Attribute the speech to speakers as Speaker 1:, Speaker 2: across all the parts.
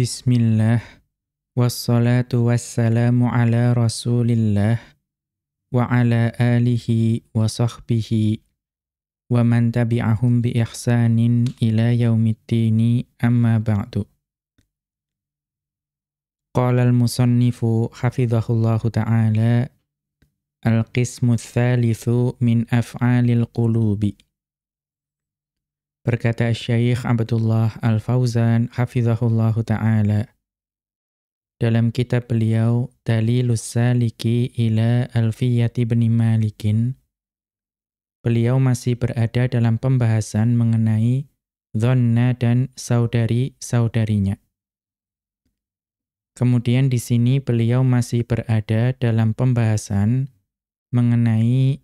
Speaker 1: بسم الله والصلاة والسلام على رسول الله وعلى آله وصحبه ومن تبعهم بإحسان إلى يوم الدين أما بعد قال المصنف حفظه الله تعالى القسم الثالث من أفعال القلوب Berkata Syekh Abdullah Al-Fauzan hafizahullah ta'ala dalam kitab beliau Dalilus Saliki ila Alfiyati bin Malikin beliau masih berada dalam pembahasan mengenai dhanna dan saudari-saudarinya. Kemudian di sini beliau masih berada dalam pembahasan mengenai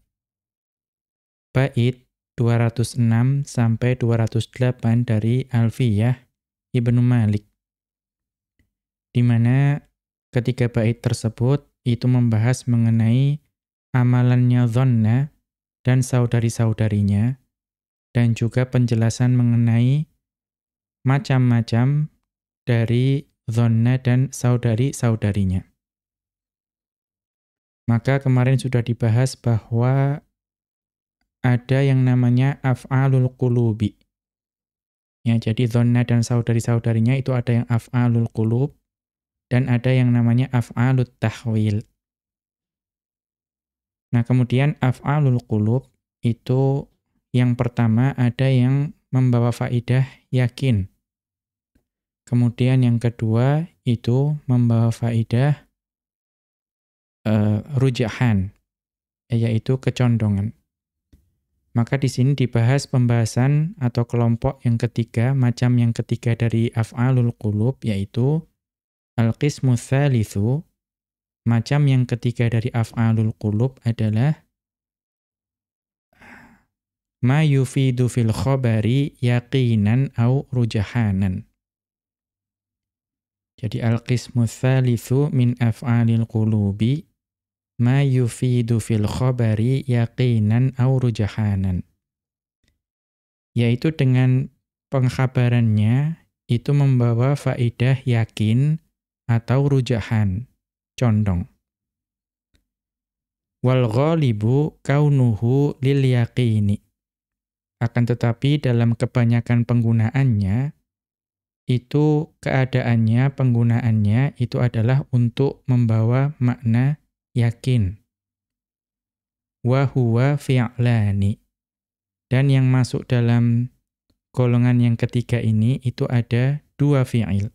Speaker 1: bait 206 sampai 208 dari Alfiyah Ibnu Malik. Di mana ketiga bait tersebut itu membahas mengenai amalannya zonna dan saudari-saudarinya dan juga penjelasan mengenai macam-macam dari zonna dan saudari-saudarinya. Maka kemarin sudah dibahas bahwa ada yang namanya af'alul qulubi. Ya, jadi zonna dan saudari-saudarinya itu ada yang af'alul qulub dan ada yang namanya af'alut tahwil. Nah, kemudian af'alul qulub itu yang pertama ada yang membawa faidah yakin. Kemudian yang kedua itu membawa faidah uh, rujahan, yaitu kecondongan. Maka di sini dibahas pembahasan atau kelompok yang ketiga, macam yang ketiga dari af'alul qulub, yaitu al-qismu tsalitsu. Macam yang ketiga dari af'alul qulub adalah ma yufidu fil khabari yaqinan au rujahanan. Jadi al-qismu tsalitsu min af'alil qulubi ma yufidu fil khabari yaqinan aw rujahanan. Yaitu dengan pengkhabarannya itu membawa faedah yakin atau rujahan, condong. Wal ghalibu kaunuhu lil yaqini. Akan tetapi dalam kebanyakan penggunaannya, itu keadaannya, penggunaannya itu adalah untuk membawa makna yakin. Wahuwa fi'lani. Dan yang masuk dalam golongan yang ketiga ini itu ada dua fi'il.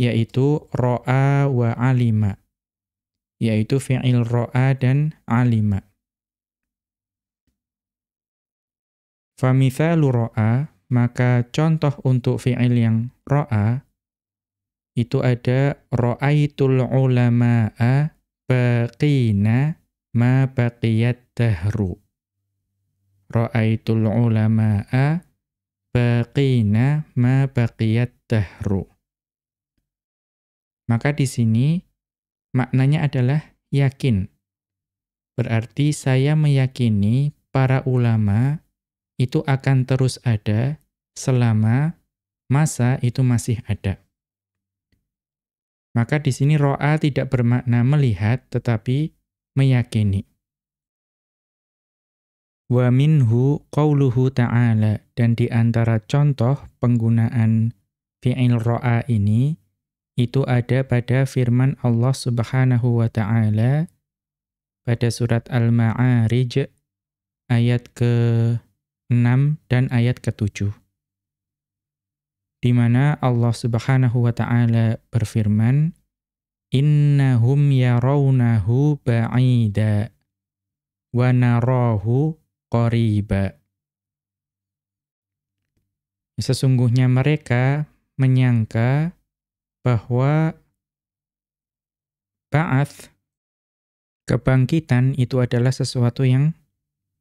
Speaker 1: Yaitu ro'a wa alima. Yaitu fi'il ro'a dan alima. Famithalu ro'a, maka contoh untuk fi'il yang ro'a, itu ada ro'aitul ulama'a Baqina ma baqiyat tahru. Ra'aitul ulama'a baqina ma baqiyat tahru. Maka di sini maknanya adalah yakin. Berarti saya meyakini para ulama itu akan terus ada selama masa itu masih ada. Maka di sini ro'a tidak bermakna melihat, tetapi meyakini. Wa minhu qawluhu ta'ala. Dan di antara contoh penggunaan fi'il ro'a ini, itu ada pada firman Allah subhanahu wa ta'ala pada surat Al-Ma'arij ayat ke-6 dan ayat ke-7 di mana Allah Subhanahu wa taala berfirman innahum yarawnahu ba'ida wa narahu qariba sesungguhnya mereka menyangka bahwa ba'ats kebangkitan itu adalah sesuatu yang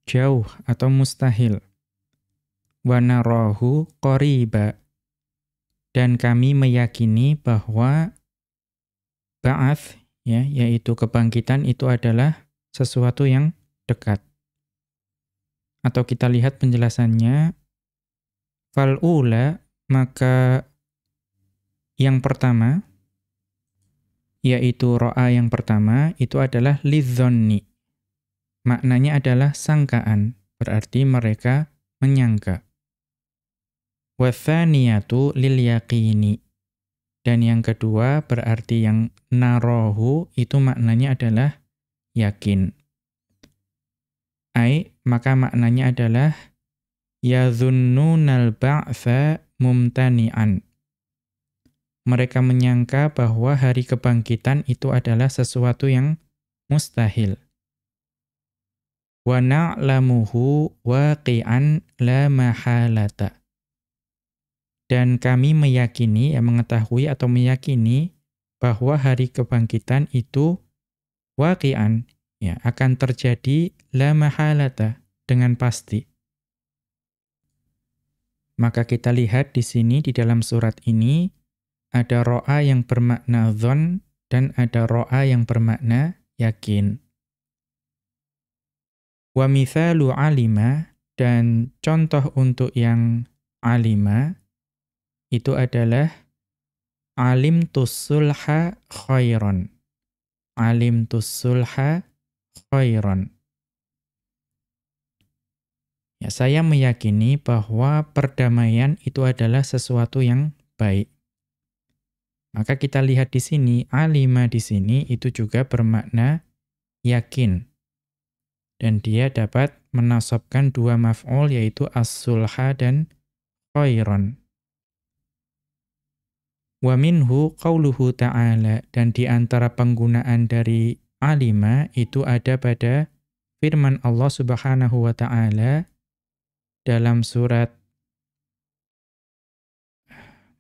Speaker 1: jauh atau mustahil wa narahu qariba dan kami meyakini bahwa baath ya yaitu kebangkitan itu adalah sesuatu yang dekat. Atau kita lihat penjelasannya falula maka yang pertama yaitu ro'a yang pertama itu adalah lidzonni. Maknanya adalah sangkaan, berarti mereka menyangka wathaniyatu lil yaqini. Dan yang kedua berarti yang narohu itu maknanya adalah yakin. Ai maka maknanya adalah yazunnunal ba'fa mumtani'an. Mereka menyangka bahwa hari kebangkitan itu adalah sesuatu yang mustahil. Wa na'lamuhu waqi'an la mahalata dan kami meyakini, ya mengetahui atau meyakini bahwa hari kebangkitan itu waqian, ya, akan terjadi la mahalata, dengan pasti. Maka kita lihat di sini di dalam surat ini ada ro'a yang bermakna zon dan ada ro'a yang bermakna yakin. Wa mithalu alima dan contoh untuk yang alima itu adalah alim tusulha khairon. Alim tusulha khairon. Ya, saya meyakini bahwa perdamaian itu adalah sesuatu yang baik. Maka kita lihat di sini, alima di sini itu juga bermakna yakin. Dan dia dapat menasobkan dua maf'ul yaitu as-sulha dan khairon. Wa minhu qauluhu ta'ala dan di antara penggunaan dari alima itu ada pada firman Allah Subhanahu wa taala dalam surat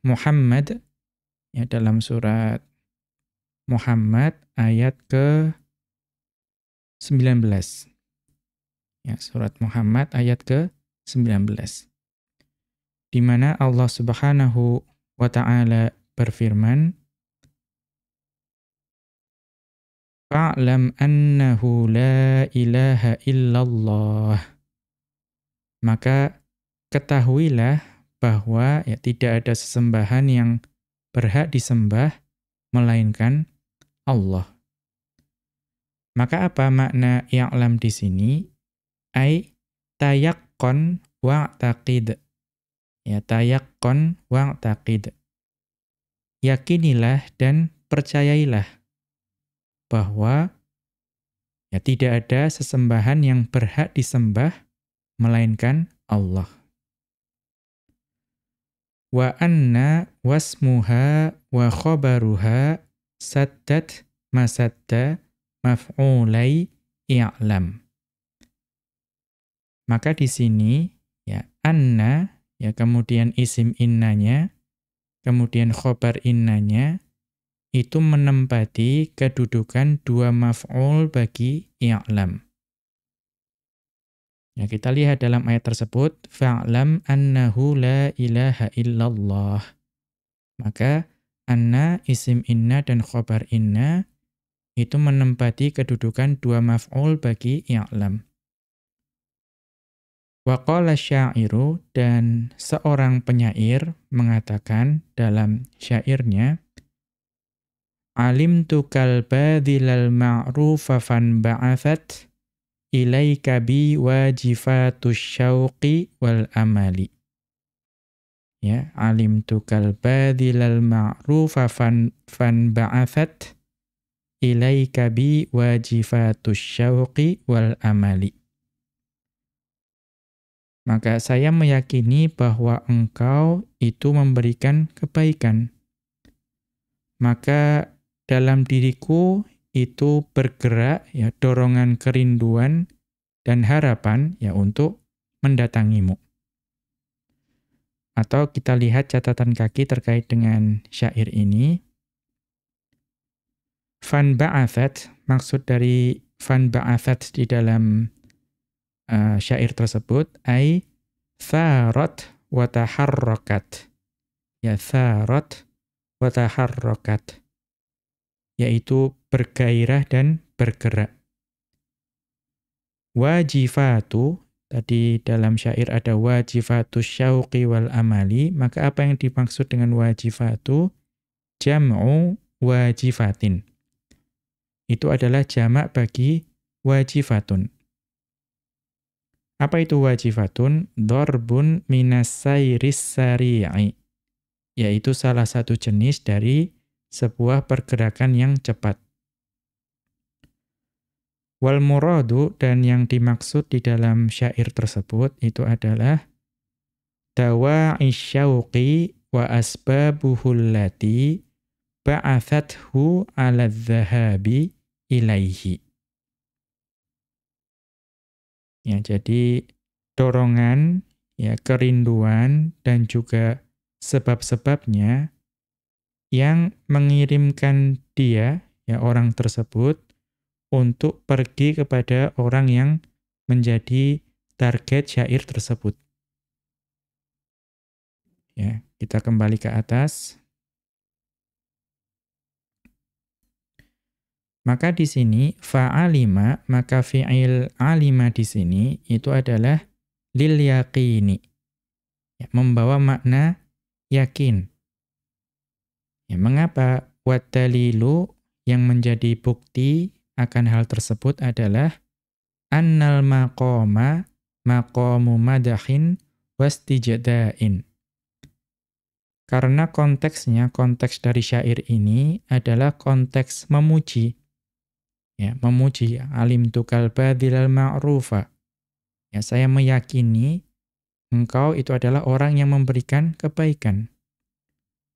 Speaker 1: Muhammad ya dalam surat Muhammad ayat ke 19 ya surat Muhammad ayat ke 19 di mana Allah Subhanahu wa taala berfirman, Fa'lam annahu la ilaha illallah. Maka ketahuilah bahwa ya, tidak ada sesembahan yang berhak disembah melainkan Allah. Maka apa makna ya'lam di sini? Ai tayakkon wa'taqid. Ya tayakkon wa'taqid yakinilah dan percayailah bahwa ya tidak ada sesembahan yang berhak disembah melainkan Allah. Wa anna wasmuha wa khabaruha saddat masadda maf'ulai i'lam. Maka di sini ya anna ya kemudian isim innanya kemudian khobar innanya, itu menempati kedudukan dua maf'ul bagi i'lam. Ya, kita lihat dalam ayat tersebut, fa'lam annahu la ilaha illallah. Maka anna, isim inna, dan khobar inna itu menempati kedudukan dua maf'ul bagi i'lam. Waqala syairu dan seorang penyair mengatakan dalam syairnya Alim tukal dilal ma'rufa fan ba'athat ilaika bi wajifatus syauqi wal amali Ya alim tukal dilal ma'rufa fan fan ba'athat ilaika bi wajifatus syauqi wal amali maka saya meyakini bahwa engkau itu memberikan kebaikan. Maka dalam diriku itu bergerak ya dorongan kerinduan dan harapan ya untuk mendatangimu. Atau kita lihat catatan kaki terkait dengan syair ini. Van Ba'afat, maksud dari Van Ba'afat di dalam Eh, syair tersebut ai tharat wa taharrakat ya tharat wa taharrakat yaitu bergairah dan bergerak wajifatu tadi dalam syair ada wajifatu syauqi wal amali, maka apa yang dimaksud dengan wajifatu? Jam'u wajifatin. Itu adalah jamak bagi wajifatun. Apa itu wajifatun? Dorbun minasairis sari'i. Yaitu salah satu jenis dari sebuah pergerakan yang cepat. Wal muradu dan yang dimaksud di dalam syair tersebut itu adalah Dawa isyauqi wa asbabuhullati ba'athathu 'ala zahabi ilaihi. Ya, jadi dorongan, ya kerinduan dan juga sebab-sebabnya yang mengirimkan dia ya orang tersebut untuk pergi kepada orang yang menjadi target syair tersebut. Ya, kita kembali ke atas. Maka di sini fa'alima, maka fi'il alima di sini itu adalah lil yaqini. Ya, membawa makna yakin. Ya, mengapa watalilu yang menjadi bukti akan hal tersebut adalah annal maqama maqamu madahin wastijadain. Karena konteksnya, konteks dari syair ini adalah konteks memuji ya memuji alim tukal badilal ma'rufa ya saya meyakini engkau itu adalah orang yang memberikan kebaikan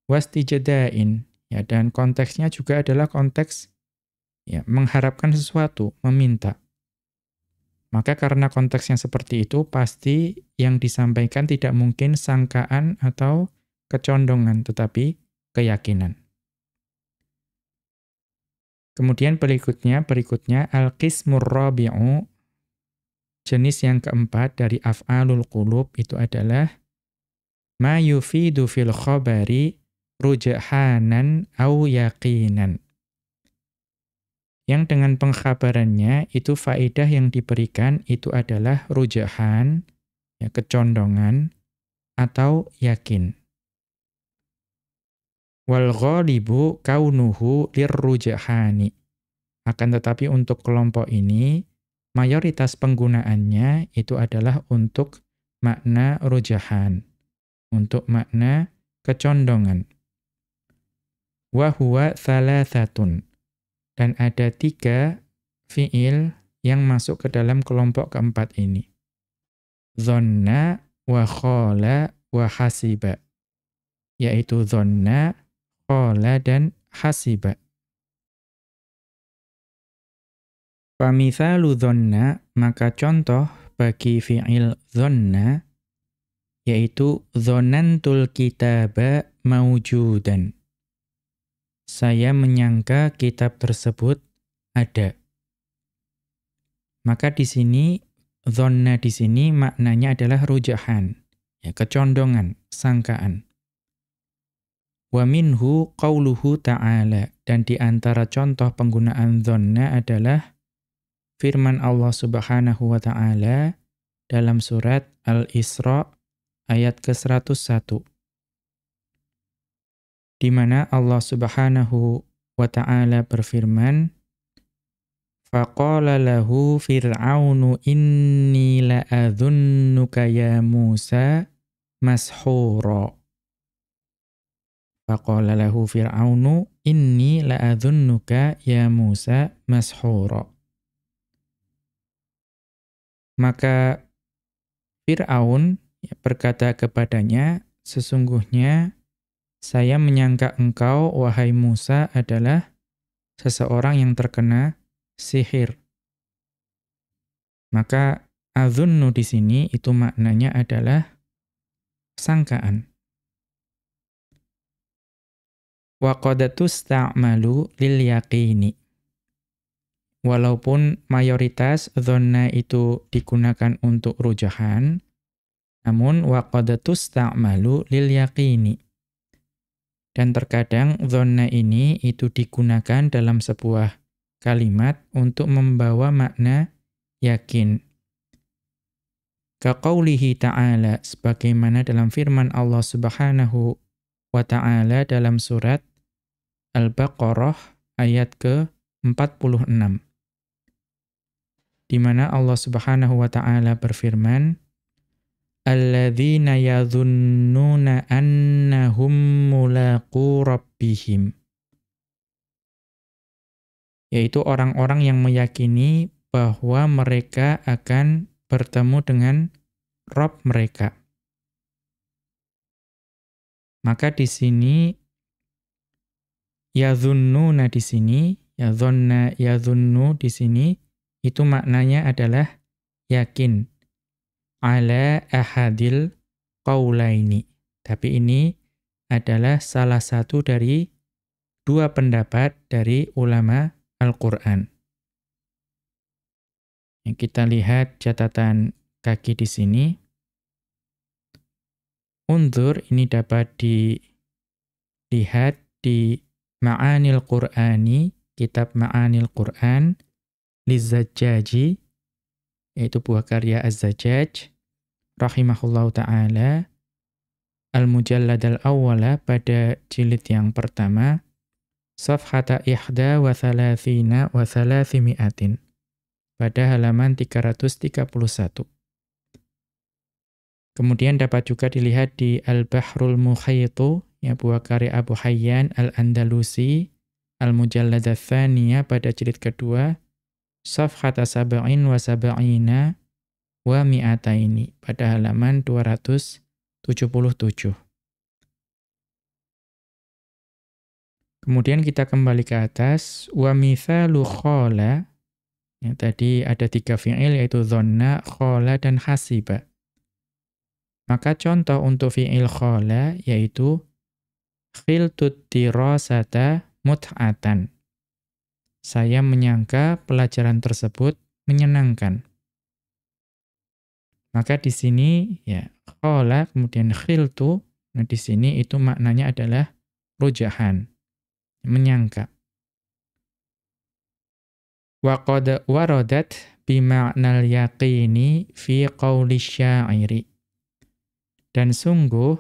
Speaker 1: wastijadain ya dan konteksnya juga adalah konteks ya mengharapkan sesuatu meminta maka karena konteks yang seperti itu pasti yang disampaikan tidak mungkin sangkaan atau kecondongan tetapi keyakinan Kemudian berikutnya, berikutnya al-qismur rabi'u jenis yang keempat dari af'alul qulub itu adalah ma yufidu fil khabari rujahanan au yaqinan. Yang dengan pengkhabarannya itu faedah yang diberikan itu adalah rujahan, ya, kecondongan, atau yakin wal ghalibu kaunuhu lirrujahani. Akan tetapi untuk kelompok ini mayoritas penggunaannya itu adalah untuk makna rujahan, untuk makna kecondongan. Wa huwa thalathatun. Dan ada tiga fiil yang masuk ke dalam kelompok keempat ini. Zonna wa khala wa hasiba. Yaitu zonna Qala dan hasiba. Famithalu dhonna, maka contoh bagi fi'il dhonna, yaitu dhonantul kitaba maujudan. Saya menyangka kitab tersebut ada. Maka di sini, dhonna di sini maknanya adalah rujahan, ya, kecondongan, sangkaan. Wa minhu qawluhu ta'ala. Dan di antara contoh penggunaan dhonna adalah firman Allah subhanahu wa ta'ala dalam surat Al-Isra ayat ke-101. Di mana Allah subhanahu wa ta'ala berfirman, Faqala lahu fir'aunu inni la'adhunnuka ya Musa mashura. Faqala lahu Fir'aunu inni la'adhunnuka ya Musa mashura. Maka Fir'aun ya, berkata kepadanya, sesungguhnya saya menyangka engkau, wahai Musa, adalah seseorang yang terkena sihir. Maka adhunnu di sini itu maknanya adalah sangkaan wa tusta'malu lil yaqini. Walaupun mayoritas dhanna itu digunakan untuk rujahan, namun wa tusta'malu lil yaqini. Dan terkadang dhanna ini itu digunakan dalam sebuah kalimat untuk membawa makna yakin. Kaqaulihi ta'ala sebagaimana dalam firman Allah Subhanahu wa ta'ala dalam surat Al-Baqarah ayat ke-46. Di mana Allah Subhanahu wa taala berfirman, "Alladzina yadhunnuna annahum mulaqu rabbihim." Yaitu orang-orang yang meyakini bahwa mereka akan bertemu dengan Rob mereka. Maka di sini yadhunnuna di sini, yadhunna, yadhunnu di sini, itu maknanya adalah yakin ala ahadil qaulaini. Tapi ini adalah salah satu dari dua pendapat dari ulama Al-Qur'an. Kita lihat catatan kaki di sini. Undur ini dapat dilihat di Ma'anil Qur'ani, kitab Ma'anil Qur'an, Lizzajaji, yaitu buah karya Az-Zajjaj, rahimahullahu ta'ala, Al-Mujallad al-Awwala pada jilid yang pertama, Safhata ihda wa thalathina wa thalathimiatin, pada halaman 331. Kemudian dapat juga dilihat di Al-Bahrul Muhayyitu, ya buah karya Abu Hayyan Al-Andalusi, Al-Mujallad Thaniya pada jilid kedua, Safhata Sabain wa Sabaina wa Mi'ataini pada halaman 277. Kemudian kita kembali ke atas, wa mithalu khola, ya, tadi ada tiga fi'il yaitu zonna, khola, dan hasiba. Maka contoh untuk fi'il khala yaitu khiltut dirasata mut'atan. Saya menyangka pelajaran tersebut menyenangkan. Maka di sini ya khala kemudian khiltu nah di sini itu maknanya adalah rujahan menyangka. Wa qad waradat bima'nal yaqini fi qawli syairi dan sungguh,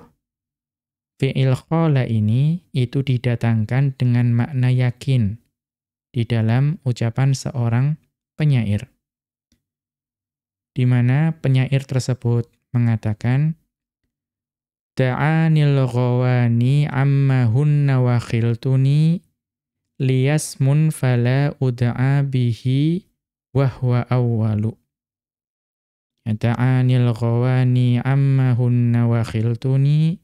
Speaker 1: fi'il khola ini itu didatangkan dengan makna yakin di dalam ucapan seorang penyair. Di mana penyair tersebut mengatakan, Da'anil ghawani amma hunna wa khiltuni liyasmun fala ud'a bihi wahwa awwalu al ghawani amma hunna wa khiltuni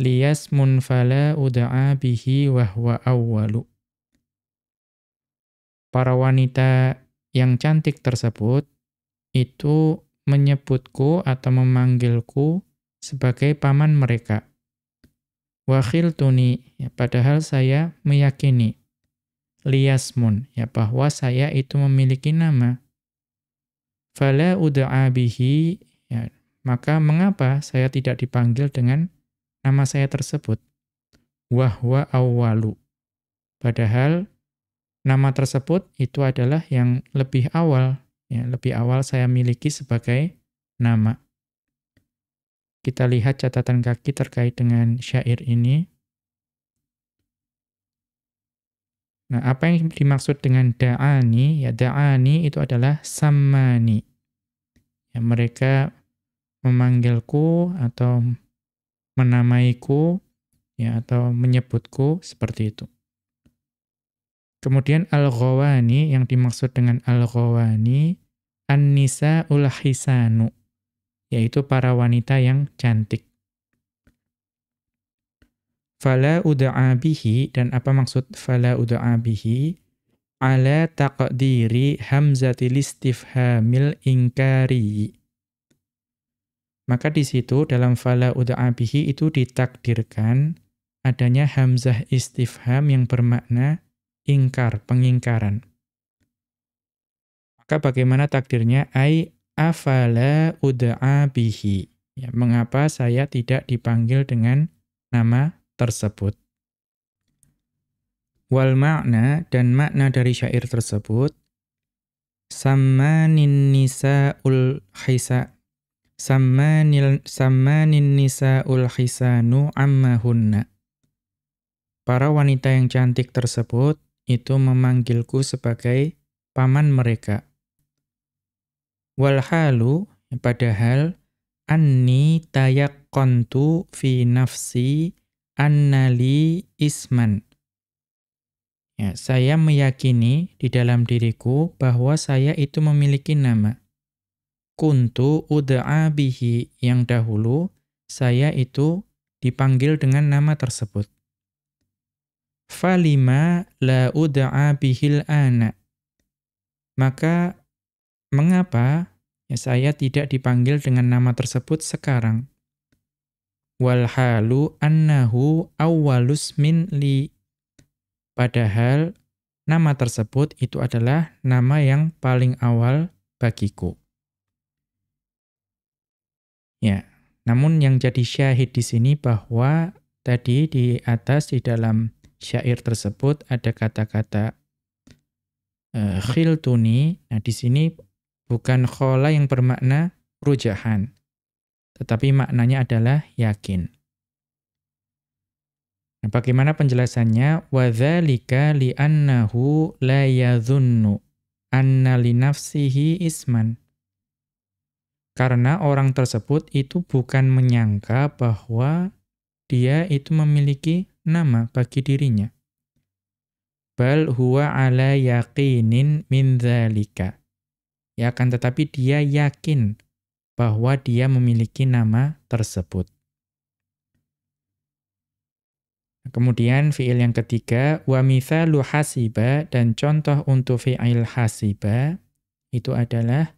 Speaker 1: liyasmun fala uda'a bihi wa huwa awwalu. Para wanita yang cantik tersebut itu menyebutku atau memanggilku sebagai paman mereka. wakil tuni, ya, padahal saya meyakini liasmun, ya bahwa saya itu memiliki nama fala ud'a bihi ya, maka mengapa saya tidak dipanggil dengan nama saya tersebut wahwa awwalu padahal nama tersebut itu adalah yang lebih awal ya lebih awal saya miliki sebagai nama kita lihat catatan kaki terkait dengan syair ini Nah, apa yang dimaksud dengan da'ani? Ya, da'ani itu adalah samani. Ya, mereka memanggilku atau menamaiku ya atau menyebutku seperti itu. Kemudian al-ghawani yang dimaksud dengan al-ghawani an-nisa ul-hisanu yaitu para wanita yang cantik. Fala ud'a bihi dan apa maksud fala ud'a bihi? ala taqdiri hamzatil istifhamil inkari. Maka di situ dalam fala ud'abihi itu ditakdirkan adanya hamzah istifham yang bermakna ingkar, pengingkaran. Maka bagaimana takdirnya? Ai afala ud'abihi. Ya, mengapa saya tidak dipanggil dengan nama tersebut? Wal makna dan makna dari syair tersebut Sammanin nisa'ul khisa Sammanil, Sammanin nisa'ul khisanu ammahunna Para wanita yang cantik tersebut itu memanggilku sebagai paman mereka. Walhalu, padahal, anni tayaqantu kontu fi nafsi annali isman Ya, saya meyakini di dalam diriku bahwa saya itu memiliki nama. Kuntu ud'a bihi yang dahulu, saya itu dipanggil dengan nama tersebut. Falima la ud'a bihil ana. Maka mengapa ya, saya tidak dipanggil dengan nama tersebut sekarang? Walhalu annahu min li Padahal nama tersebut itu adalah nama yang paling awal bagiku. Ya, namun yang jadi syahid di sini bahwa tadi di atas di dalam syair tersebut ada kata-kata uh, khiltuni. Nah, di sini bukan khola yang bermakna rujahan, tetapi maknanya adalah yakin. Nah, bagaimana penjelasannya? Wadzalika li'annahu la yadhunnu anna li nafsihi isman. Karena orang tersebut itu bukan menyangka bahwa dia itu memiliki nama bagi dirinya. Bal huwa ala yaqinin min dzalika. Ya akan tetapi dia yakin bahwa dia memiliki nama tersebut. Kemudian fiil yang ketiga, wa mithalu hasiba dan contoh untuk fiil hasiba itu adalah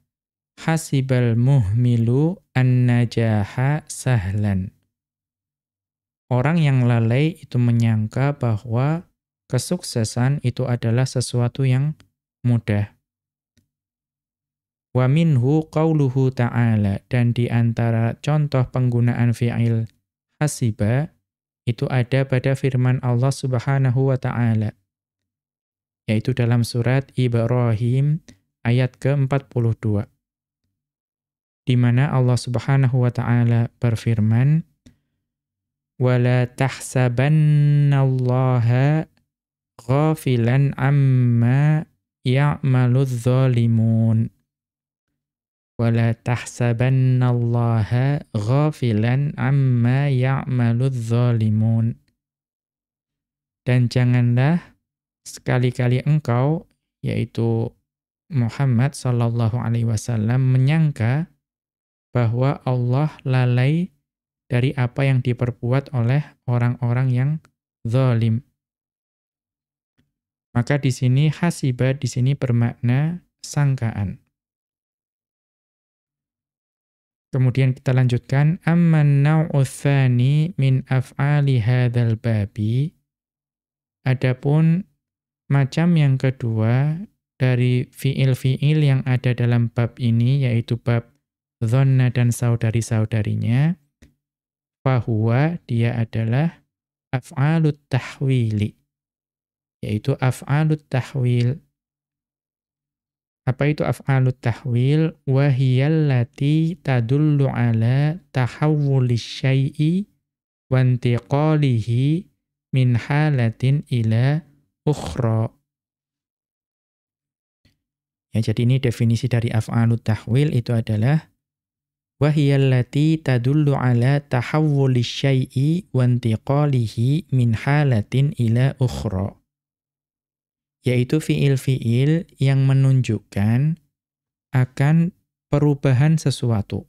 Speaker 1: hasibal muhmilu annajaha sahlan. Orang yang lalai itu menyangka bahwa kesuksesan itu adalah sesuatu yang mudah. Wa minhu qauluhu ta'ala dan di antara contoh penggunaan fiil hasiba itu ada pada firman Allah Subhanahu wa taala yaitu dalam surat Ibrahim ayat ke-42 di mana Allah Subhanahu wa taala berfirman wala tahsabannallaha ghafilan amma ya'maludz zalimun ولا تحسبن الله غافلا عما يعمل الظالمون dan janganlah sekali-kali engkau yaitu Muhammad sallallahu alaihi wasallam menyangka bahwa Allah lalai dari apa yang diperbuat oleh orang-orang yang zalim maka di sini hasiba di sini bermakna sangkaan Kemudian kita lanjutkan amman nau'u min af'ali hadzal babi adapun macam yang kedua dari fiil-fiil yang ada dalam bab ini yaitu bab dhanna dan saudari-saudarinya bahwa dia adalah af'alut tahwili yaitu af'alut tahwil apa itu af'alut tahwil? Wahiyallati tadullu ala tahawwulis syai'i wantiqalihi min halatin ila ukhra. Ya, jadi ini definisi dari af'alut tahwil itu adalah wahiyallati tadullu ala tahawwulis syai'i wantiqalihi min halatin ila ukhra yaitu fiil-fiil yang menunjukkan akan perubahan sesuatu.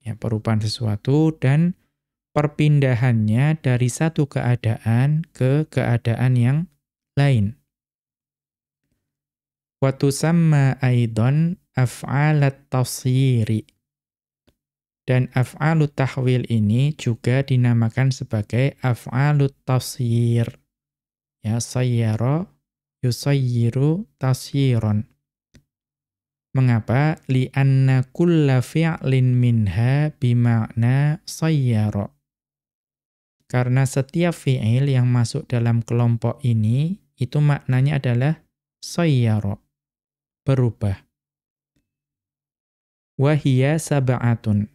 Speaker 1: Ya, perubahan sesuatu dan perpindahannya dari satu keadaan ke keadaan yang lain. sama aidon af'alat tafsiri. Dan af'alut tahwil ini juga dinamakan sebagai af'alut tafsir. Ya, sayyara yusayyiru tasyiron. Mengapa? Li'anna kulla fi'lin minha bimakna sayyara. Karena setiap fi'il yang masuk dalam kelompok ini, itu maknanya adalah sayyara, berubah. hiya sab'atun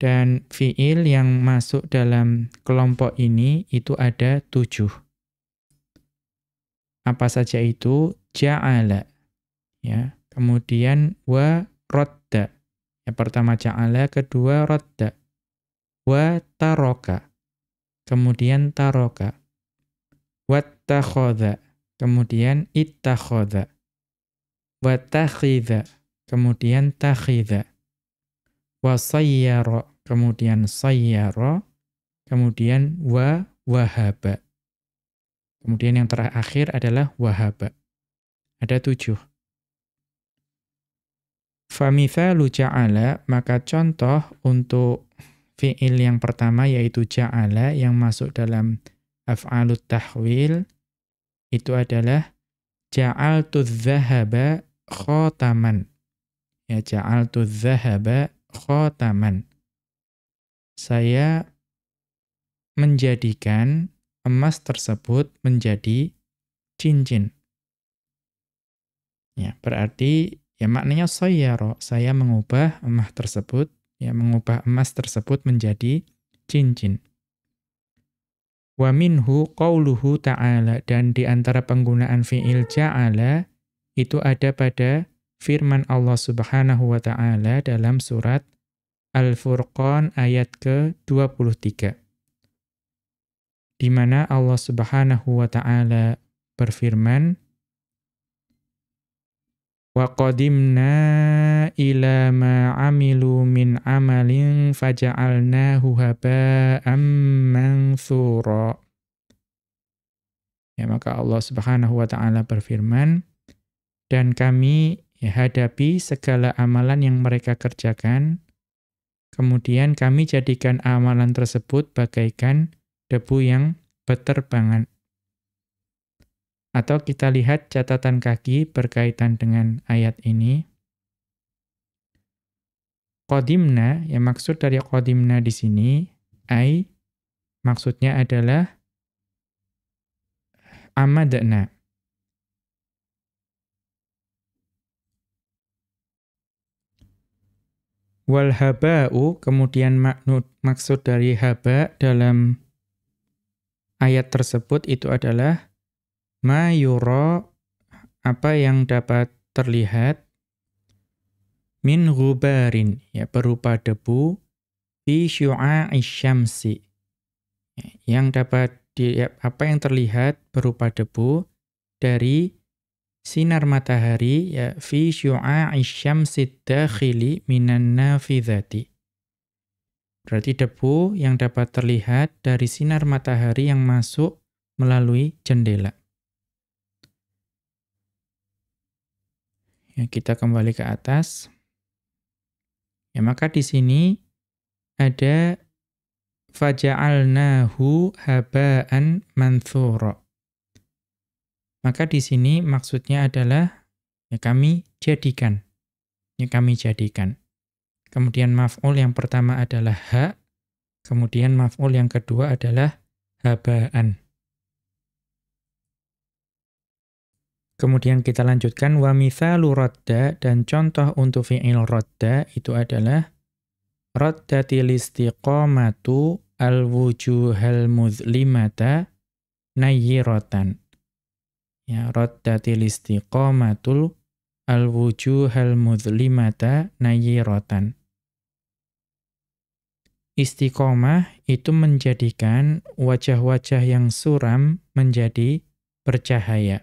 Speaker 1: dan fiil yang masuk dalam kelompok ini itu ada tujuh. Apa saja itu? Ja'ala. Ya. Kemudian wa rodda. Yang pertama ja'ala, kedua rodda. Wa taroka. Kemudian taroka. Wattakhodha. Kemudian ittakhodha. Wattakhidha. Kemudian takhida wa sayyara, kemudian sayyara, kemudian wa wahaba. Kemudian yang terakhir adalah wahaba. Ada tujuh. Famithalu ja'ala, maka contoh untuk fi'il yang pertama yaitu ja'ala yang masuk dalam af'alut tahwil, itu adalah ja'altu dhahaba khotaman. Ya, ja'altu dhahaba khotaman. Saya menjadikan emas tersebut menjadi cincin. Ya, berarti ya maknanya sayyara, saya mengubah emas tersebut, ya mengubah emas tersebut menjadi cincin. Wa minhu qauluhu ta'ala dan di antara penggunaan fiil ja'ala itu ada pada firman Allah Subhanahu wa taala dalam surat Al-Furqan ayat ke-23. Di mana Allah Subhanahu wa taala berfirman Wa qadimna ila ma amilu min amalin faja'alnahu haba'an mansura. Ya maka Allah Subhanahu wa taala berfirman dan kami ya, hadapi segala amalan yang mereka kerjakan, kemudian kami jadikan amalan tersebut bagaikan debu yang berterbangan. Atau kita lihat catatan kaki berkaitan dengan ayat ini. Kodimna, yang maksud dari kodimna di sini, ai, maksudnya adalah amadna, Wal haba'u, kemudian maknud, maksud dari haba dalam ayat tersebut itu adalah mayuro apa yang dapat terlihat min gubarin, ya berupa debu fi syu'a'i syamsi ya, yang dapat di, ya, apa yang terlihat berupa debu dari sinar matahari ya fi syu'a'i syamsid dakhili minan nafidhati. Berarti debu yang dapat terlihat dari sinar matahari yang masuk melalui jendela. Ya, kita kembali ke atas. Ya, maka di sini ada faja'alnahu haba'an manthura. Maka di sini maksudnya adalah ya kami jadikan. Ya kami jadikan. Kemudian maf'ul yang pertama adalah ha, kemudian maf'ul yang kedua adalah habaan. Kemudian kita lanjutkan wa mithalu radda dan contoh untuk fi'il radda itu adalah raddati istiqamatu al muzlimata nayyiratan ya raddatil istiqamatul alwujuhal mudlimata nayiratan Istiqomah itu menjadikan wajah-wajah yang suram menjadi bercahaya.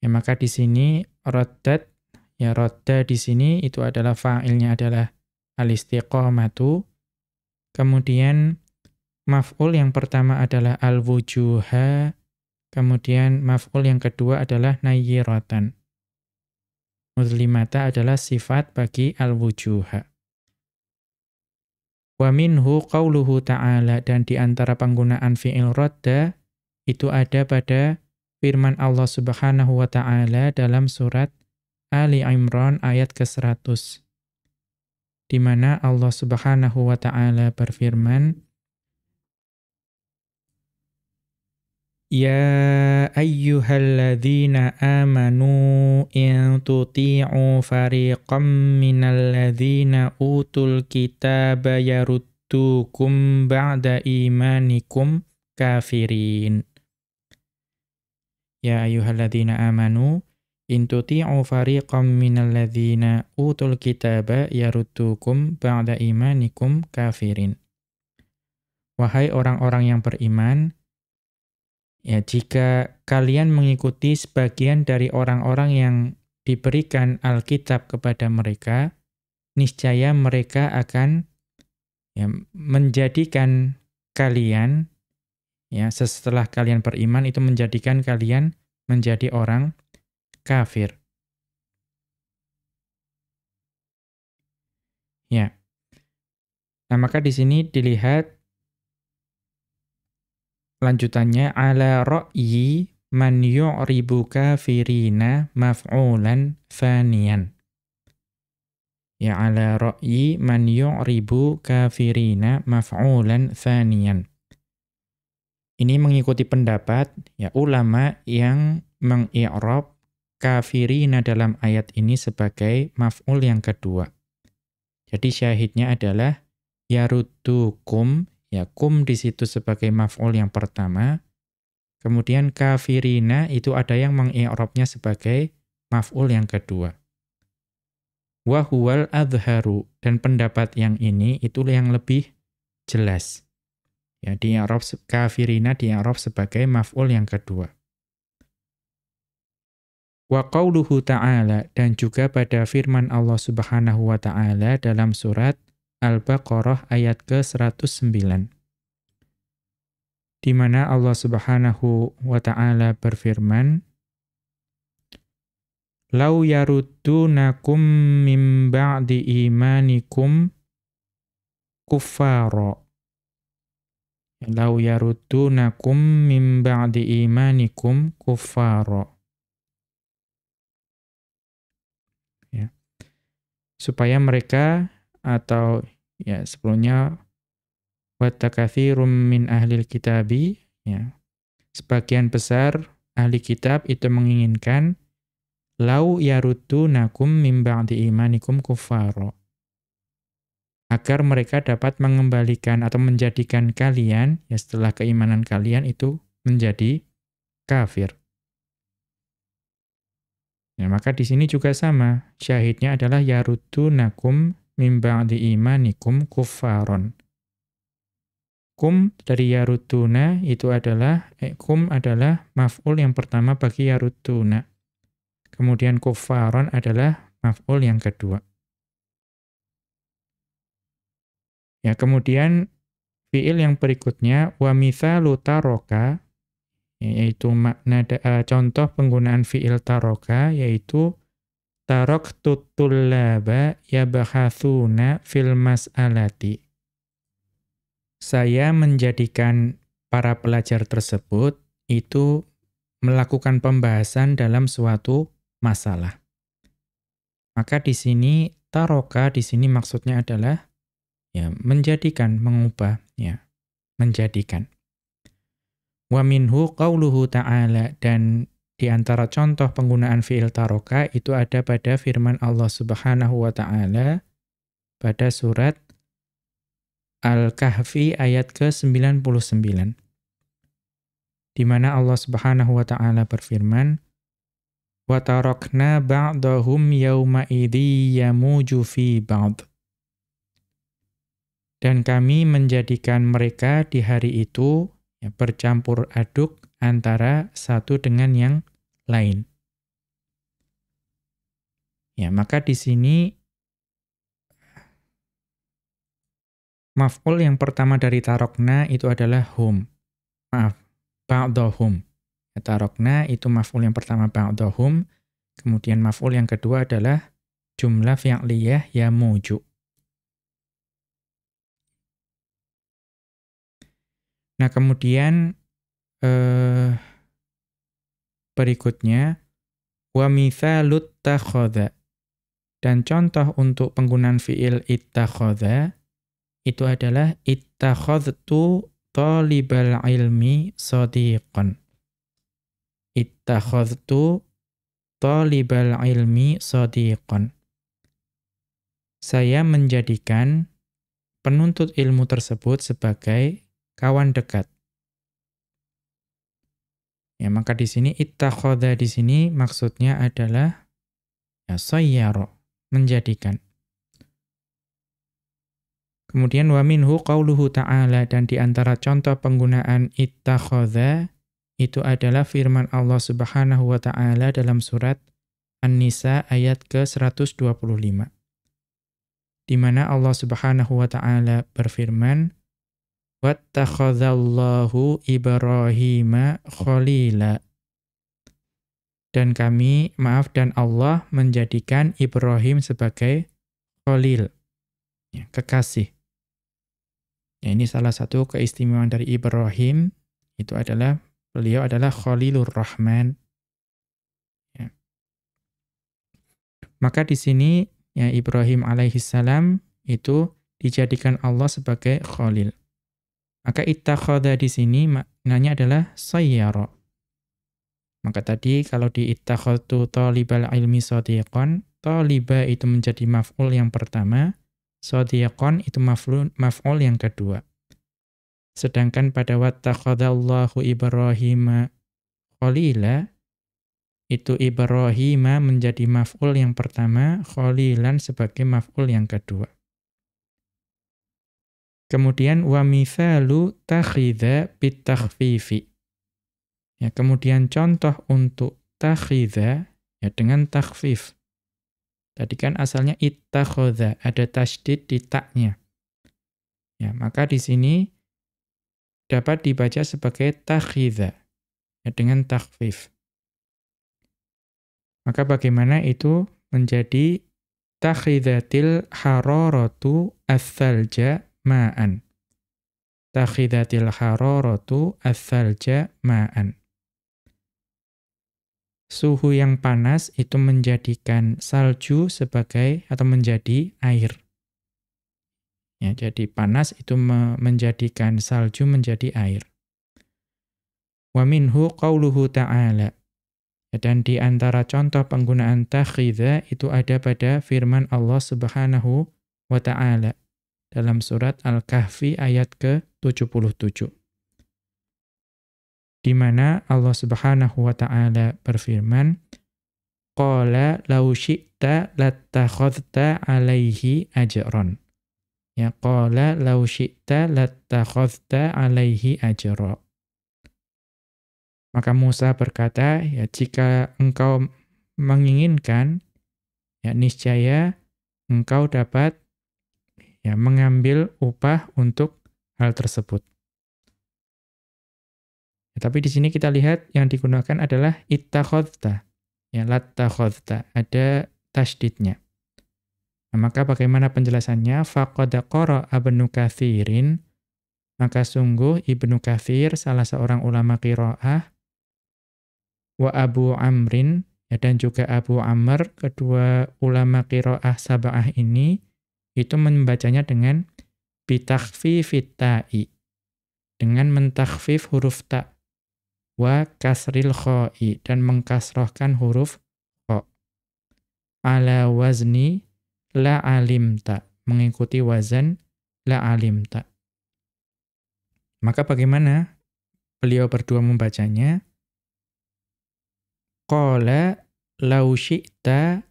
Speaker 1: Ya, maka di sini raddat ya radda di sini itu adalah fa'ilnya adalah al-istiqamatu. Kemudian maf'ul yang pertama adalah al wujuhah Kemudian maf'ul yang kedua adalah nayyiratan. Muzlimata adalah sifat bagi al-wujuha. Wa minhu qawluhu ta'ala dan di antara penggunaan fi'il rodda itu ada pada firman Allah Subhanahu wa taala dalam surat Ali Imran ayat ke-100 di mana Allah Subhanahu wa taala berfirman يا أيها الذين آمنوا إن تطيعوا minalladzina من الذين yaruddukum ba'da imanikum بعد إيمانكم كافرين يا أيها الذين آمنوا إن تطيعوا فريقا من الذين imanikum kafirin. Wahai orang-orang yang beriman, Ya, jika kalian mengikuti sebagian dari orang-orang yang diberikan Alkitab kepada mereka, niscaya mereka akan ya, menjadikan kalian, ya setelah kalian beriman itu menjadikan kalian menjadi orang kafir. Ya. Nah, maka di sini dilihat Lanjutannya ala ra'yi man yu'ribu kafirina maf'ulan fanian. Ya ala ra'yi man yu'ribu kafirina maf'ulan fanian. Ini mengikuti pendapat ya ulama yang mengi'rab kafirina dalam ayat ini sebagai maf'ul yang kedua. Jadi syahidnya adalah yarutukum Ya, kum di situ sebagai maf'ul yang pertama. Kemudian kafirina itu ada yang mengi'rabnya sebagai maf'ul yang kedua. huwal adharu dan pendapat yang ini itu yang lebih jelas. Ya, di i'rab kafirina di i'rab sebagai maf'ul yang kedua. Wa ta'ala dan juga pada firman Allah Subhanahu wa taala dalam surat Al-Baqarah ayat ke-109. Di mana Allah Subhanahu wa taala berfirman, "Lau yaruddunakum mim ba'di imanikum kuffara." Lau yaruddunakum mim ba'di imanikum kuffara. Ya. Supaya mereka atau ya sebelumnya watakafi min ahli kitabi ya sebagian besar ahli kitab itu menginginkan lau yarutu nakum mimbang di imanikum kufaro agar mereka dapat mengembalikan atau menjadikan kalian ya setelah keimanan kalian itu menjadi kafir. Ya, maka di sini juga sama, syahidnya adalah yarutu nakum min ba'di imanikum kuffaron. Kum dari yarutuna itu adalah, eh, kum adalah maf'ul yang pertama bagi yarutuna. Kemudian kuffaron adalah maf'ul yang kedua. Ya, kemudian fiil yang berikutnya, wa mithalu taroka, yaitu makna, uh, contoh penggunaan fiil taroka, yaitu Tarok tutulaba ya bahasuna fil mas'alati. Saya menjadikan para pelajar tersebut itu melakukan pembahasan dalam suatu masalah. Maka di sini taroka di sini maksudnya adalah ya menjadikan, mengubah ya, menjadikan. Wa minhu qauluhu ta'ala dan di antara contoh penggunaan fi'il taroka itu ada pada firman Allah Subhanahu wa taala pada surat Al-Kahfi ayat ke-99. Di mana Allah Subhanahu wa taala berfirman, "Wa tarakna ba'dahum yauma idhi yamuju fi ba'd." Dan kami menjadikan mereka di hari itu ya, bercampur aduk antara satu dengan yang lain. Ya, maka di sini maf'ul yang pertama dari tarokna itu adalah hum. Maaf, ba'dahum. Ya, tarokna itu maf'ul yang pertama ba'dahum. Kemudian maf'ul yang kedua adalah jumlah fi'liyah ya muju. Nah, kemudian eh, berikutnya wa mithalut takhadha dan contoh untuk penggunaan fiil ittakhadha itu adalah ittakhadtu talibal ilmi sadiqan ittakhadtu talibal ilmi sadiqan saya menjadikan penuntut ilmu tersebut sebagai kawan dekat Ya, maka di sini ittakhadha di sini maksudnya adalah ya sayyara, menjadikan. Kemudian wa minhu qauluhu ta'ala dan di antara contoh penggunaan ittakhadha itu adalah firman Allah Subhanahu wa taala dalam surat An-Nisa ayat ke-125. Di mana Allah Subhanahu wa taala berfirman, wattakhadallahu Ibrahima khalila. Dan kami, maaf, dan Allah menjadikan Ibrahim sebagai khalil, ya, kekasih. Ya, ini salah satu keistimewaan dari Ibrahim, itu adalah, beliau adalah khalilur rahman. Ya. Maka di sini, ya Ibrahim salam itu dijadikan Allah sebagai khalil. Maka ittakhadha di sini maknanya adalah sayyara. Maka tadi kalau di ittakhadtu talibal ilmi sadiqan, taliba itu menjadi maf'ul yang pertama, sadiqan itu maf'ul maful yang kedua. Sedangkan pada wattakhadallahu Ibrahima khalila, itu Ibrahima menjadi maf'ul yang pertama, khalilan sebagai maf'ul yang kedua. Kemudian wa mithalu takhidha bitakhfifi. Ya, kemudian contoh untuk takhidha ya dengan takhfif. Tadi kan asalnya ittakhadha, ada tasydid di taknya. Ya, maka di sini dapat dibaca sebagai takhidha ya dengan takhfif. Maka bagaimana itu menjadi takhidhatil hararatu as-salja ma'an. Takhidatil hararatu as-salja ma'an. Suhu yang panas itu menjadikan salju sebagai atau menjadi air. Ya, jadi panas itu menjadikan salju menjadi air. Wa minhu qauluhu ta'ala. Ya, dan di antara contoh penggunaan takhidha itu ada pada firman Allah Subhanahu wa ta'ala dalam surat Al-Kahfi ayat ke-77. Di mana Allah Subhanahu wa taala berfirman, "Qala law syi'ta lattakhadhta 'alaihi ajran." Ya, qala law syi'ta lattakhadhta 'alaihi ajra. Maka Musa berkata, ya jika engkau menginginkan, ya niscaya engkau dapat ya mengambil upah untuk hal tersebut. Ya, tapi di sini kita lihat yang digunakan adalah ittakhadhta. Ya lattakhadhta. Ada tasdidnya. Nah, maka bagaimana penjelasannya? Faqad qara Ibnu Katsirin maka sungguh Ibnu kafir. salah seorang ulama qiraah wa Abu Amrin ya, dan juga Abu Amr kedua ulama qiraah Sab'ah ini itu membacanya dengan bitakfifit fitai dengan mentakhfif huruf ta wa kasril kho'i dan mengkasrohkan huruf kho ala wazni la alimta mengikuti wazan la alimta maka bagaimana beliau berdua membacanya qala lau syi'ta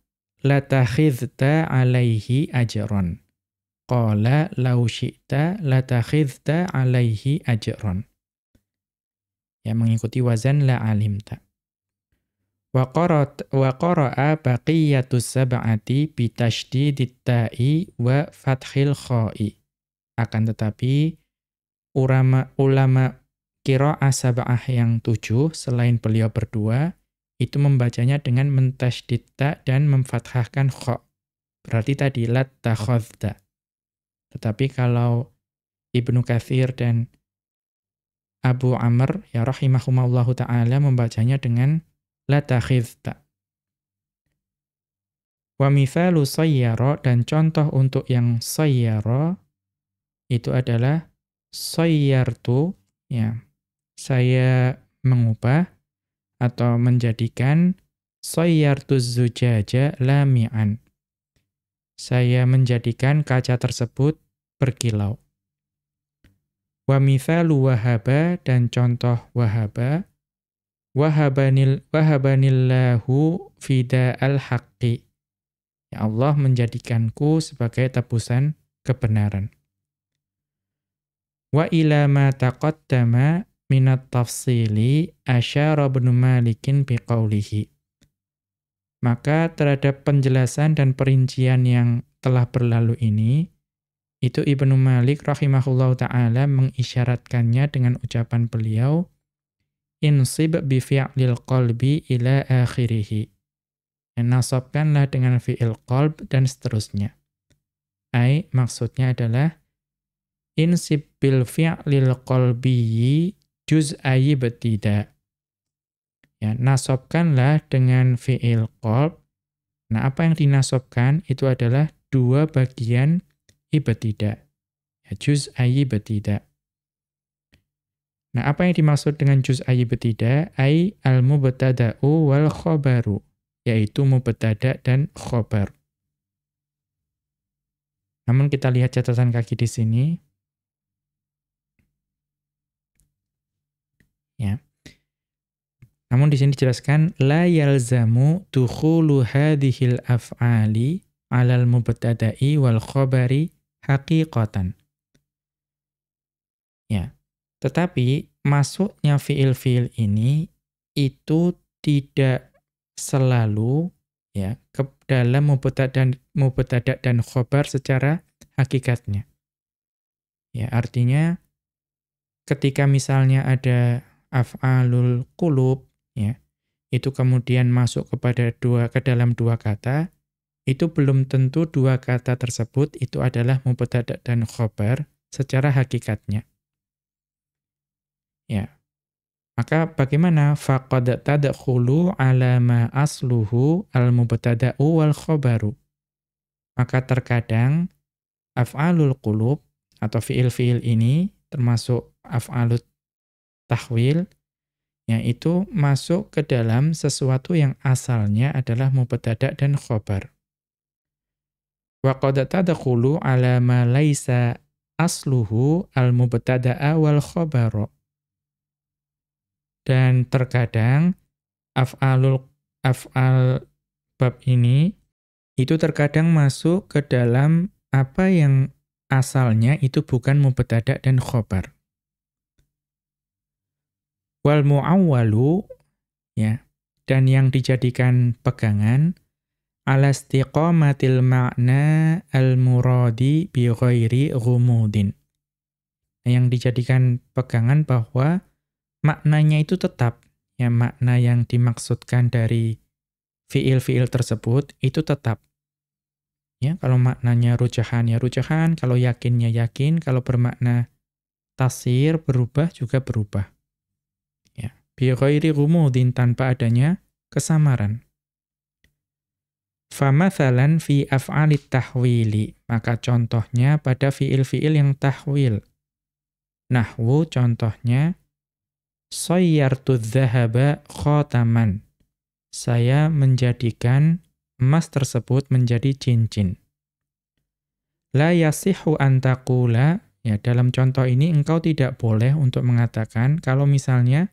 Speaker 1: latakhidta alaihi ajron. Qala lau syi'ta latakhidta alaihi ajron. Ya, mengikuti wazan la alimta. Wa qara'a baqiyatus sab'ati tasydidit ta'i wa fathil kha'i. Akan tetapi ulama ulama qira'ah sab'ah yang tujuh selain beliau berdua itu membacanya dengan mentasdita dan memfathahkan kho. Berarti tadi latta khodda Tetapi kalau Ibnu Kathir dan Abu Amr ya rahimahumallahu taala membacanya dengan latta takhidta. Wa mithalu sayyara dan contoh untuk yang sayyara itu adalah sayyartu ya saya mengubah atau menjadikan sayyartuz zujaja lamian. Saya menjadikan kaca tersebut berkilau. Wa mithalu wahaba dan contoh wahaba wahabanil wahabanillahu al haqqi. Ya Allah menjadikanku sebagai tebusan kebenaran. Wa ila ma taqaddama minat tafsili asyara bin malikin biqaulihi. Maka terhadap penjelasan dan perincian yang telah berlalu ini, itu Ibnu Malik rahimahullahu ta'ala mengisyaratkannya dengan ucapan beliau, Insib bi fi'lil qalbi ila akhirihi. Nasabkanlah dengan fi'il qalb dan seterusnya. Ay, maksudnya adalah, Insib bil fi'lil qalbiyi juz ayi betida. Ya, nasobkanlah dengan fi'il qob. Nah, apa yang dinasobkan itu adalah dua bagian ibetida. Ya, juz ayi betida. Nah, apa yang dimaksud dengan juz ayi betida? Ay al mubetadau wal khobaru. Yaitu mubetada' dan khobar. Namun kita lihat catatan kaki di sini. ya. Namun di sini dijelaskan la yalzamu dukhulu hadhil af'ali 'alal mubtada'i wal khabari haqiqatan. Ya. Tetapi masuknya fiil-fiil ini itu tidak selalu ya ke dalam mubtada dan mubtada dan khobar secara hakikatnya. Ya, artinya ketika misalnya ada af'alul kulub ya itu kemudian masuk kepada dua ke dalam dua kata itu belum tentu dua kata tersebut itu adalah mubtada dan khobar secara hakikatnya ya maka bagaimana faqad tadkhulu ala ma asluhu al mubtada wal khobaru maka terkadang af'alul qulub atau fiil-fiil ini termasuk af'alut tahwil yaitu masuk ke dalam sesuatu yang asalnya adalah mubtada dan khobar. Wa qad tadkhulu ala ma laisa asluhu al-mubtada'a wal Dan terkadang af'alul af'al bab ini itu terkadang masuk ke dalam apa yang asalnya itu bukan mubtada dan khobar wal muawwalu ya dan yang dijadikan pegangan alastiqamatil ma'na al-muradi bi ghairi ghumudin. Yang dijadikan pegangan bahwa maknanya itu tetap, ya makna yang dimaksudkan dari fiil-fiil tersebut itu tetap. Ya, kalau maknanya rujahan ya rujahan, kalau yakinnya yakin, kalau bermakna tasir berubah juga berubah bi rumudin tanpa adanya kesamaran. Famathalan fi af'alit tahwili, maka contohnya pada fiil-fiil yang tahwil. Nahwu contohnya, Sayyartu dhahaba khotaman. Saya menjadikan emas tersebut menjadi cincin. La yasihu antakula, ya dalam contoh ini engkau tidak boleh untuk mengatakan kalau misalnya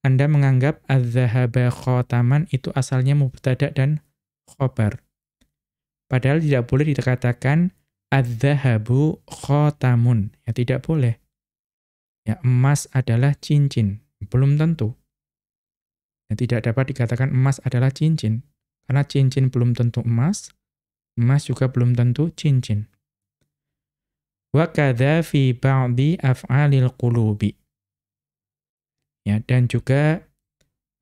Speaker 1: anda menganggap az-zahaba khotaman itu asalnya mubtada dan khobar. Padahal tidak boleh dikatakan az-zahabu khotamun. Ya tidak boleh. Ya emas adalah cincin. Belum tentu. Ya, tidak dapat dikatakan emas adalah cincin. Karena cincin belum tentu emas, emas juga belum tentu cincin. Wa kadza fi ba'di af'alil qulubi ya dan juga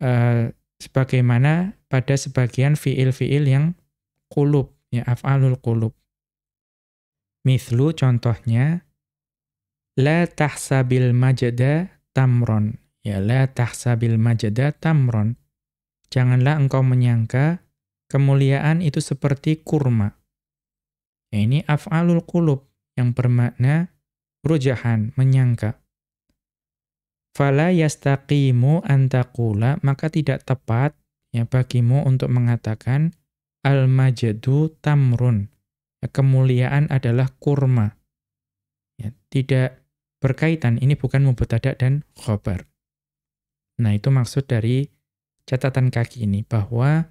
Speaker 1: eh, sebagaimana pada sebagian fiil-fiil yang kulub ya af'alul kulub mislu contohnya la tahsabil majda tamron ya la tahsabil majda tamron janganlah engkau menyangka kemuliaan itu seperti kurma ya, ini af'alul kulub yang bermakna rujahan menyangka fala yastaqimu antakula maka tidak tepat ya bagimu untuk mengatakan al majadu tamrun ya, kemuliaan adalah kurma ya, tidak berkaitan ini bukan mubtada dan khobar nah itu maksud dari catatan kaki ini bahwa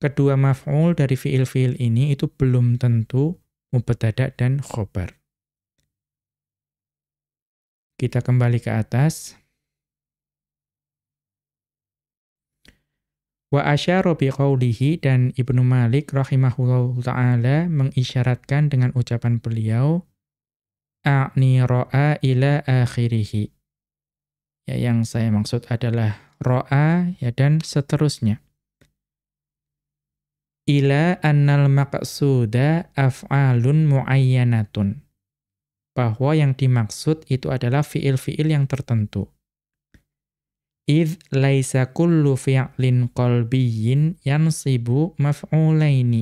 Speaker 1: kedua maf'ul dari fiil-fiil ini itu belum tentu mubtada dan khobar kita kembali ke atas Wa asyara biqaulihi dan Ibnu Malik rahimahullahu taala mengisyaratkan dengan ucapan beliau a'ni ra'a ila akhirih. Ya yang saya maksud adalah ra'a ya dan seterusnya. Ila annal maqsuda af'alun muayyanatun. Bahwa yang dimaksud itu adalah fiil-fiil yang tertentu. إذ laisa كل فعل قلبي ينصب مفعولين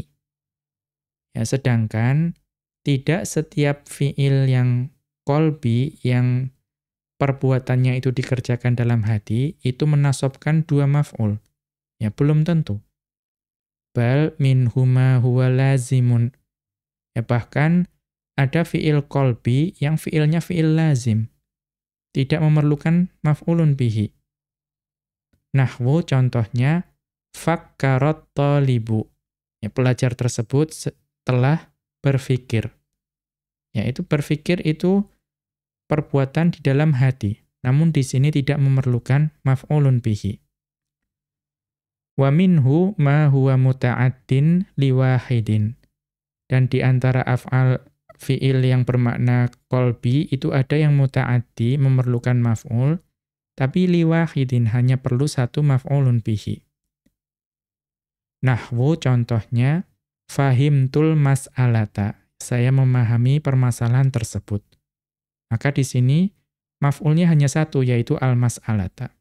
Speaker 1: Ya, sedangkan tidak setiap fi'il yang kolbi, yang perbuatannya itu dikerjakan dalam hati, itu menasobkan dua maf'ul. Ya, belum tentu. Bal huma huwa lazimun. Ya, bahkan ada fi'il kolbi yang fi'ilnya fi'il lazim. Tidak memerlukan maf'ulun bihi. Nahwu contohnya fakkarot talibu. Ya, pelajar tersebut telah berpikir. Ya, itu berfikir itu perbuatan di dalam hati. Namun di sini tidak memerlukan maf'ulun bihi. Wa minhu ma huwa muta'addin liwahidin. Dan di antara af'al fi'il yang bermakna kolbi itu ada yang muta'addi memerlukan maf'ul tapi liwahidin hanya perlu satu maf'ulun bihi. Nahwu contohnya, fahimtul mas'alata. Saya memahami permasalahan tersebut. Maka di sini maf'ulnya hanya satu, yaitu al-mas'alata.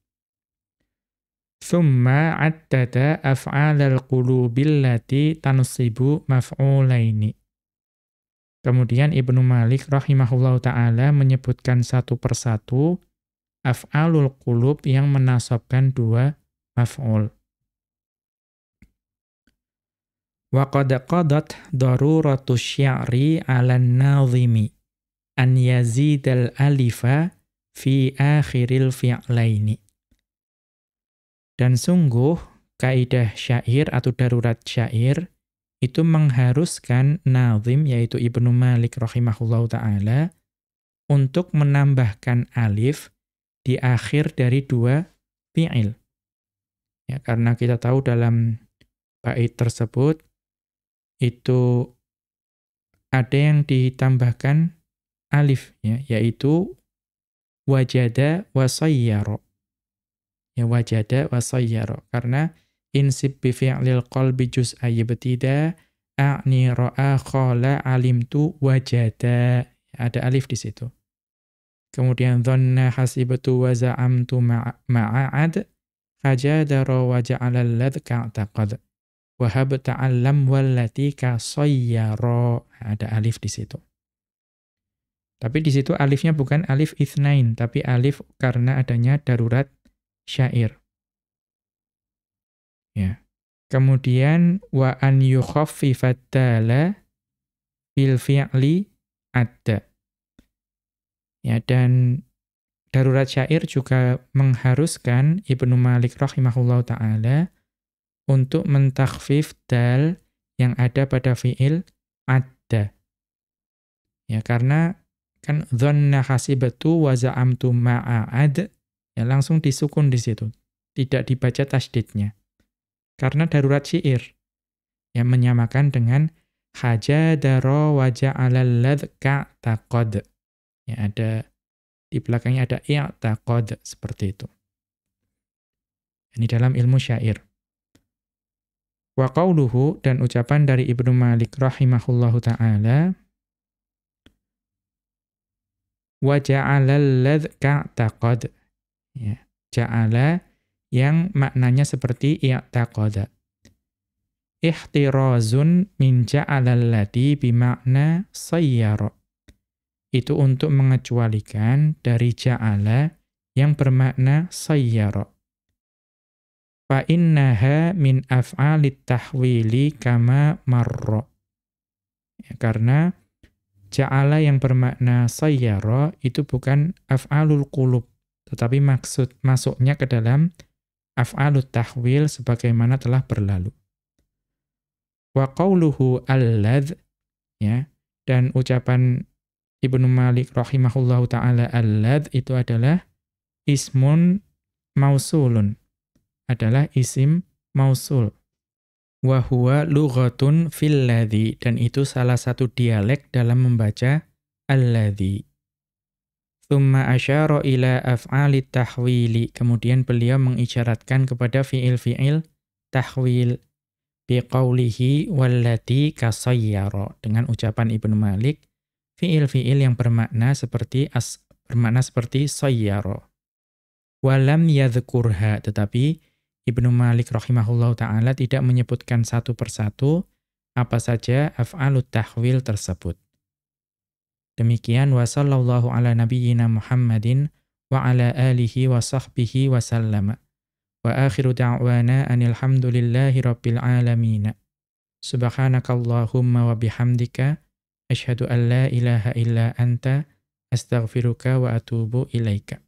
Speaker 1: Thumma addada af'alal qulubillati tanusibu maf'ulaini. Kemudian Ibnu Malik rahimahullahu ta'ala menyebutkan satu persatu af'alul kulub yang menasabkan dua maf'ul. Wa qad qadat daruratu syi'ri 'ala an-nazimi an al alifa fi akhiril fi'laini. Dan sungguh kaidah syair atau darurat syair itu mengharuskan nazim yaitu Ibnu Malik rahimahullahu taala untuk menambahkan alif di akhir dari dua fi'il. Ya, karena kita tahu dalam bait tersebut itu ada yang ditambahkan alif ya yaitu wajada wasayyara. Ya wajada wasayyara karena insib bi fi'lil qalbi juz ayyibtida a'ni ra'a khala alimtu wajada. Ya, ada alif di situ. Kemudian dhanna hasibatu wa za'amtu ma'a'ad fajadara wa ja'ala ladhka taqad. Wahab ta'allam wallati sayyara Ada alif di situ. Tapi di situ alifnya bukan alif itsnain tapi alif karena adanya darurat syair. Ya. Kemudian wa an yukhaffifat dala bil fi'li adda. Ya, dan darurat syair juga mengharuskan Ibnu Malik rahimahullah ta'ala untuk mentakfif dal yang ada pada fi'il adda. Ya, karena kan dhanna hasibatu wa za'amtu ma'ad ya langsung disukun di situ. Tidak dibaca tasdidnya. Karena darurat syair yang menyamakan dengan hajadara wa ja'alal ladhka taqad. Ya, ada di belakangnya ada i'taqad seperti itu. Ini dalam ilmu syair. Wa qawluhu dan ucapan dari Ibnu Malik rahimahullahu taala wa ja'alal ladzka taqad. Ya, ja'ala yang maknanya seperti i'taqad. Ihtirazun min ladzi bi makna sayyara itu untuk mengecualikan dari ja'ala yang bermakna sayyara. Fa innaha min af'alit tahwili kama marra. Ya, karena ja'ala yang bermakna sayyara itu bukan af'alul qulub, tetapi maksud masuknya ke dalam af'alut tahwil sebagaimana telah berlalu. Wa qawluhu alladh ya dan ucapan Ibnu Malik rahimahullahu taala alad itu adalah ismun mausulun. Adalah isim mausul. Wa huwa lughatun fil ladzi dan itu salah satu dialek dalam membaca alladzi. Thumma asyara ila af'ali tahwili. Kemudian beliau mengisyaratkan kepada fiil-fiil tahwil biqaulihi wallati kasayyara dengan ucapan Ibnu Malik fiil-fiil yang bermakna seperti as, bermakna seperti sayyaro. Walam yadhkurha, tetapi Ibnu Malik rahimahullah ta'ala tidak menyebutkan satu persatu apa saja af'alut tahwil tersebut. Demikian wa sallallahu ala nabiyyina Muhammadin wa ala alihi wa sahbihi wa sallama. Wa akhiru da'wana anilhamdulillahi rabbil alamin Subhanakallahumma wa bihamdika. Ashadu an la ilaha illa anta astaghfiruka wa atubu ilaika.